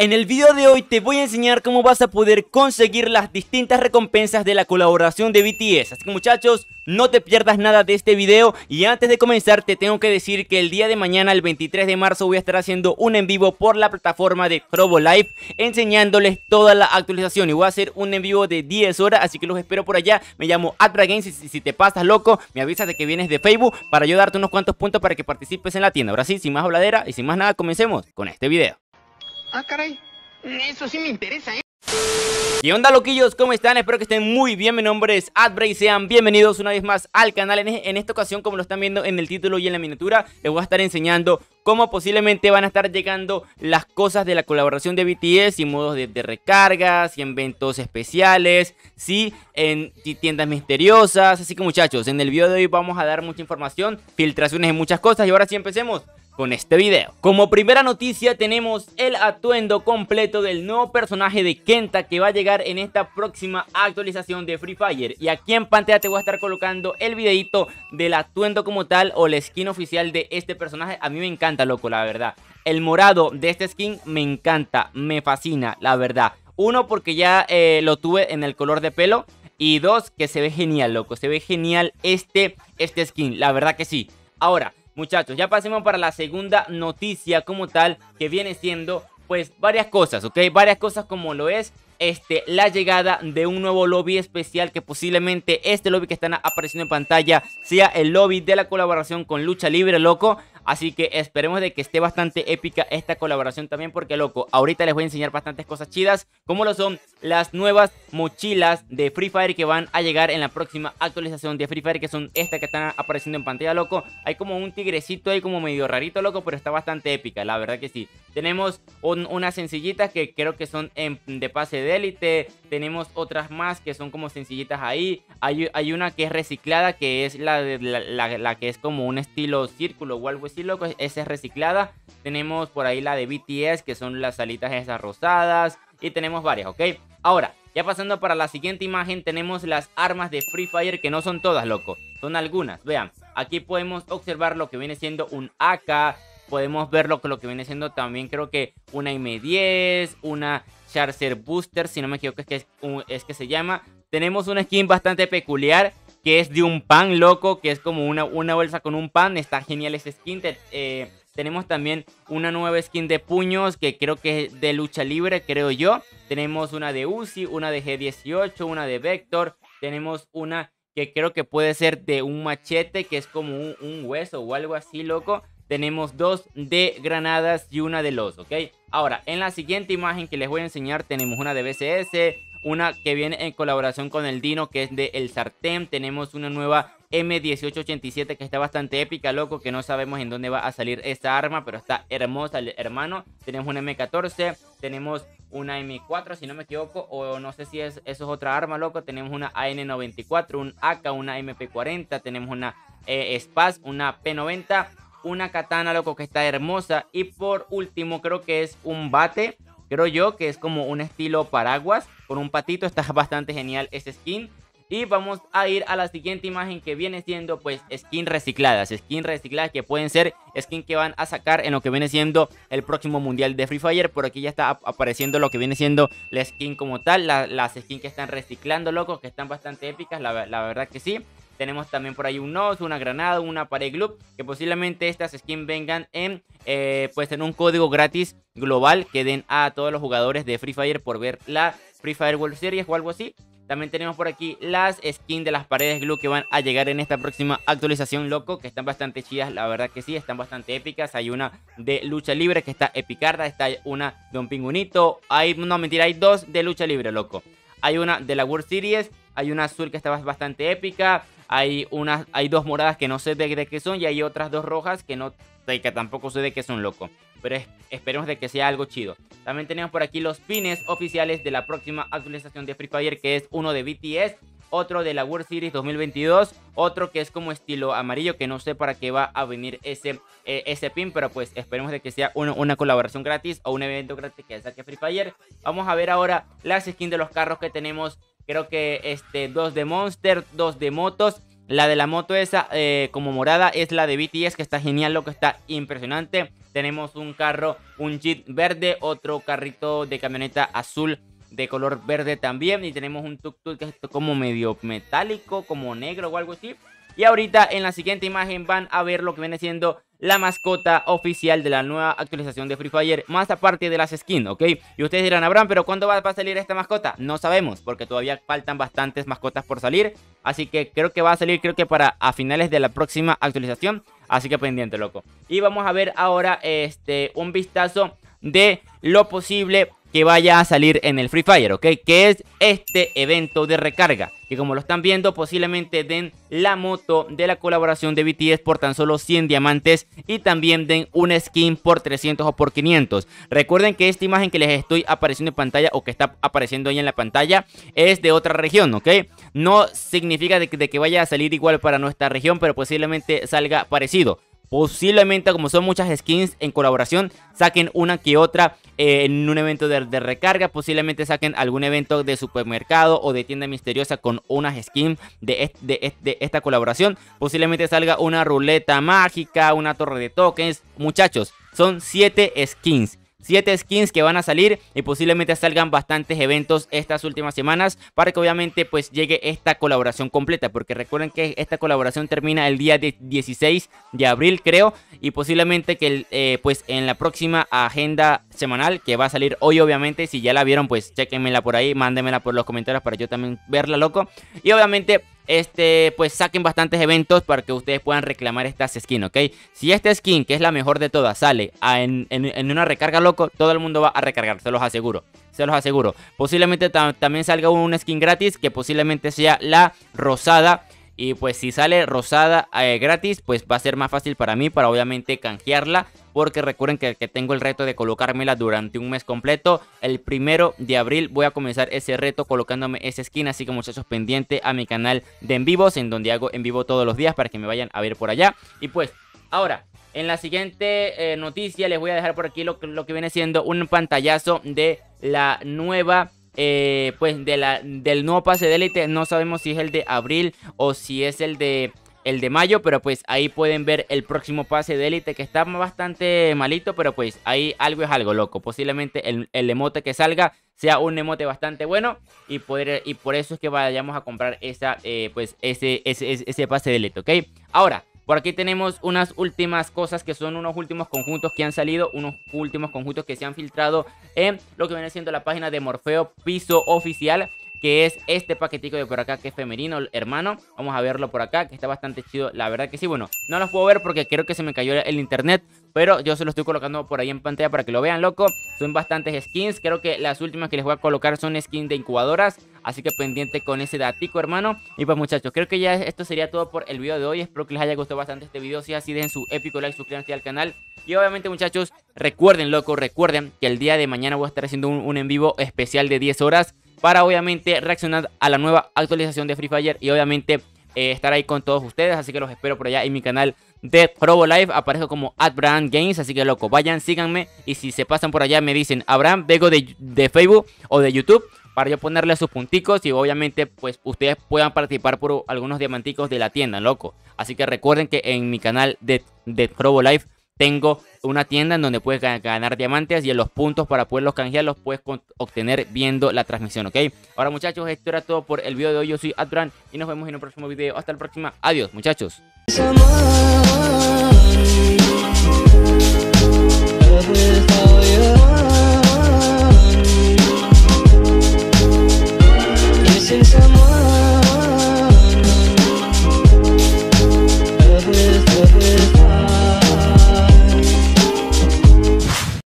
En el video de hoy te voy a enseñar cómo vas a poder conseguir las distintas recompensas de la colaboración de BTS Así que muchachos, no te pierdas nada de este video y antes de comenzar te tengo que decir que el día de mañana, el 23 de marzo, voy a estar haciendo un en vivo por la plataforma de robo Live enseñándoles toda la actualización y voy a hacer un en vivo de 10 horas, así que los espero por allá. Me llamo Atra Games y si te pasas loco, me avisas de que vienes de Facebook para yo darte unos cuantos puntos para que participes en la tienda. Ahora sí, sin más habladera y sin más nada, comencemos con este video. Ah, caray. Eso sí me interesa, ¿eh? Y onda loquillos? ¿Cómo están? Espero que estén muy bien, mi nombre es Adbray, sean bienvenidos una vez más al canal en, esta ocasión como lo están viendo en el título y en la miniatura les voy a estar enseñando cómo posiblemente van a estar llegando las cosas de la colaboración de BTS y modos de, recarga, recargas, y eventos especiales, sí, en tiendas misteriosas, así que muchachos, en el video de hoy vamos a dar mucha información, filtraciones y muchas cosas y ahora sí empecemos con este video. Como primera noticia tenemos el atuendo completo del nuevo personaje de Kenta que va a llegar en esta próxima actualización de Free Fire y aquí en pantalla te voy a estar colocando el videito del atuendo como tal o la skin oficial de este personaje. A mí me encanta loco la verdad. El morado de este skin me encanta, me fascina la verdad. Uno porque ya eh, lo tuve en el color de pelo y dos que se ve genial loco, se ve genial este, este skin, la verdad que sí. Ahora, Muchachos, ya pasemos para la segunda noticia como tal, que viene siendo pues varias cosas, ¿ok? Varias cosas como lo es este, la llegada de un nuevo lobby especial que posiblemente este lobby que están apareciendo en pantalla sea el lobby de la colaboración con Lucha Libre, loco. Así que esperemos de que esté bastante épica esta colaboración también porque loco, ahorita les voy a enseñar bastantes cosas chidas como lo son las nuevas mochilas de Free Fire que van a llegar en la próxima actualización de Free Fire que son estas que están apareciendo en pantalla loco. Hay como un tigrecito ahí como medio rarito loco pero está bastante épica la verdad que sí. Tenemos unas sencillitas que creo que son de pase de élite, tenemos otras más que son como sencillitas ahí, hay, hay una que es reciclada que es la, de, la, que es como un estilo círculo o algo así loco esa es reciclada. Tenemos por ahí la de BTS, que son las salitas esas rosadas. Y tenemos varias, ¿ok? Ahora, ya pasando para la siguiente imagen, tenemos las armas de Free Fire, que no son todas, loco. Son algunas, vean. Aquí podemos observar lo que viene siendo un AK. Podemos ver lo, lo que viene siendo también, creo que una M10, una Charcer Booster, si no me equivoco es que, es que se llama. Tenemos una skin bastante peculiar que es de un pan loco, que es como una, una bolsa con un pan. Está genial ese skin. Eh, tenemos también una nueva skin de puños, que creo que es de lucha libre, creo yo. Tenemos una de Uzi, una de G18, una de Vector. Tenemos una que creo que puede ser de un machete, que es como un hueso o algo así, loco tenemos dos de granadas y una de los, ¿ok? Ahora, en la siguiente imagen que les voy a enseñar tenemos una de BCS, una que viene en colaboración con el Dino que es de El Sartén, tenemos una nueva M1887 que está bastante épica, loco, que no sabemos en dónde va a salir esta arma, pero está hermosa, hermano. Tenemos una M14, tenemos una M4, si no me equivoco, o no sé si es, eso es otra arma, loco. Tenemos una AN94, un AK, una MP40, tenemos una eh, SPAS, una P90 una katana, loco, que está hermosa. Y por último, creo que es un bate, creo yo, que es como un estilo paraguas con un patito. Está bastante genial ese skin. Y vamos a ir a la siguiente imagen que viene siendo pues skin recicladas. Skin recicladas que pueden ser skin que van a sacar en lo que viene siendo el próximo mundial de Free Fire. Por aquí ya está apareciendo lo que viene siendo la skin como tal. las skins que están reciclando, loco que están bastante épicas, la verdad que sí. Tenemos también por ahí un Nose, una Granada, una Pared glue, Que posiblemente estas skins vengan en, eh, pues en un código gratis global que den a todos los jugadores de Free Fire por ver la Free Fire World Series o algo así. También tenemos por aquí las skins de las paredes glue que van a llegar en esta próxima actualización, loco, que están bastante chidas, la verdad que sí, están bastante épicas. Hay una de lucha libre que está epicarda, está una de un pingunito. hay, no mentira, hay dos de lucha libre, loco. Hay una de la World Series, hay una azul que está bastante épica, hay, hay dos moradas que no sé de, qué son y hay otras dos rojas que no que tampoco sé de qué son loco. Pero esperemos de que sea algo chido. También tenemos por aquí los pines oficiales de la próxima actualización de Free Fire, que es uno de BTS, otro de la World Series 2022, otro que es como estilo amarillo, que no sé para qué va a venir ese, e, ese pin, pero pues esperemos de que sea una colaboración gratis o un evento gratis que saque Free Fire. Vamos a ver ahora las skins de los carros que tenemos Creo que este, dos de Monster, dos de motos. La de la moto esa eh, como morada es la de BTS, que está genial, lo que está impresionante. Tenemos un carro, un jeep verde, otro carrito de camioneta azul de color verde también. Y tenemos un tuk-tuk que es como medio metálico, como negro o algo así. Y ahorita en la siguiente imagen van a ver lo que viene siendo la mascota oficial de la nueva actualización de Free Fire, más aparte de las skins, ¿ok? Y ustedes dirán, Abraham, ¿pero cuándo va a salir esta mascota? No sabemos, porque todavía faltan bastantes mascotas por salir, así que creo que va a salir, creo que para a finales de la próxima actualización, así que pendiente, loco. Y vamos a ver ahora este, un vistazo de lo posible que vaya a salir en el Free Fire, ¿ok? Que es este evento de recarga, que como lo están viendo posiblemente den la moto de la colaboración de BTS por tan solo 100 diamantes y también den un skin por 300 o por 500. Recuerden que esta imagen que les estoy apareciendo en pantalla o que está apareciendo ahí en la pantalla es de otra región, ¿ok? No significa que vaya a salir igual para nuestra región, pero posiblemente salga parecido. Posiblemente, como son muchas skins en colaboración, saquen una que otra eh, en un evento de, recarga. Posiblemente saquen algún evento de supermercado o de tienda misteriosa con unas skins de, de esta colaboración. Posiblemente salga una ruleta mágica, una torre de tokens. Muchachos, son 7 skins. 7 skins que van a salir y posiblemente salgan bastantes eventos estas últimas semanas para que obviamente pues llegue esta colaboración completa porque recuerden que esta colaboración termina el día de 16 de abril creo y posiblemente que eh, pues en la próxima agenda semanal que va a salir hoy obviamente si ya la vieron pues chequenmela por ahí mándenmela por los comentarios para yo también verla loco y obviamente este, pues saquen bastantes eventos para que ustedes puedan reclamar estas skins, ¿ok? Si esta skin, que es la mejor de todas, sale en, una recarga loco, todo el mundo va a recargar, se los aseguro. Se los aseguro. Posiblemente también salga una skin gratis que posiblemente sea la rosada y pues si sale rosada eh, gratis, pues va a ser más fácil para mí para obviamente canjearla. Porque recuerden que, que tengo el reto de colocármela durante un mes completo. El primero de abril voy a comenzar ese reto colocándome esa skin. Así que muchachos, pendiente a mi canal de en vivos. En donde hago en vivo todos los días para que me vayan a ver por allá. Y pues, ahora... En la siguiente eh, noticia les voy a dejar por aquí lo, lo que viene siendo un pantallazo de la nueva eh, pues del nuevo pase de élite. No sabemos si es el de abril o si es el de el de mayo, pero pues ahí pueden ver el próximo pase de élite que está bastante malito, pero pues ahí algo es algo loco. Posiblemente el, el, emote que salga sea un emote bastante bueno y, poder, y por eso es que vayamos a comprar esa, eh, pues ese, ese, ese pase de élite, ¿ok? Ahora, por aquí tenemos unas últimas cosas que son unos últimos conjuntos que han salido, unos últimos conjuntos que se han filtrado en lo que viene siendo la página de Morfeo Piso Oficial que es este paquetico de por acá que es femenino, hermano. Vamos a verlo por acá, que está bastante chido, la verdad que sí. Bueno, no los puedo ver porque creo que se me cayó el internet, pero yo se lo estoy colocando por ahí en pantalla para que lo vean, loco. Son bastantes skins, creo que las últimas que les voy a colocar son skins de incubadoras, así que pendiente con ese datico, hermano. Y pues muchachos, creo que ya esto sería todo por el video de hoy. Espero que les haya gustado bastante este video. Si es así, dejen su épico like, suscríbanse al canal. Y obviamente muchachos, recuerden, loco, recuerden que el día de mañana voy a estar haciendo un, un en vivo especial de 10 horas para obviamente reaccionar a la nueva actualización de Free Fire y obviamente eh, estar ahí con todos ustedes. Así que los espero por allá en mi canal de Provo Live. Aparezco como Brand Games. Así que loco, vayan, síganme. Y si se pasan por allá, me dicen Abraham, vengo de, Facebook o de YouTube para yo ponerle sus punticos y obviamente pues ustedes puedan participar por algunos diamanticos de la tienda, loco. Así que recuerden que en mi canal de, de Provo tengo una tienda en donde puedes ganar diamantes y en los puntos para poderlos canjear los puedes obtener viendo la transmisión, ¿ok? Ahora muchachos, esto era todo por el video de hoy. Yo soy Adran y nos vemos en un próximo video. Hasta la próxima. Adiós muchachos.